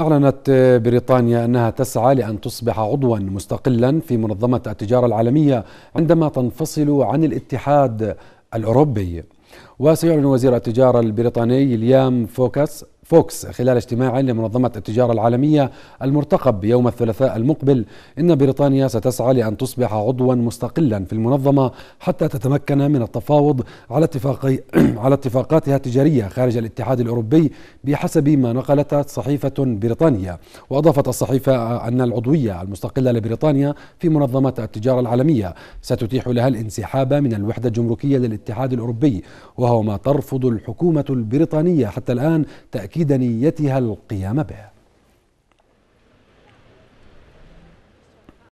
أعلنت بريطانيا أنها تسعى لأن تصبح عضوا مستقلا في منظمة التجارة العالمية عندما تنفصل عن الاتحاد الأوروبي وسيعلن وزير التجارة البريطاني ليام فوكس فوكس خلال اجتماع لمنظمة التجارة العالمية المرتقب يوم الثلاثاء المقبل إن بريطانيا ستسعى لأن تصبح عضوا مستقلا في المنظمة حتى تتمكن من التفاوض على اتفاقي على اتفاقاتها التجارية خارج الاتحاد الأوروبي بحسب ما نقلت صحيفة بريطانية وأضافت الصحيفة أن العضوية المستقلة لبريطانيا في منظمة التجارة العالمية ستتيح لها الانسحاب من الوحدة الجمركية للاتحاد الأوروبي وهو ما ترفض الحكومة البريطانية حتى الآن تأكيد في دنيتها القيام به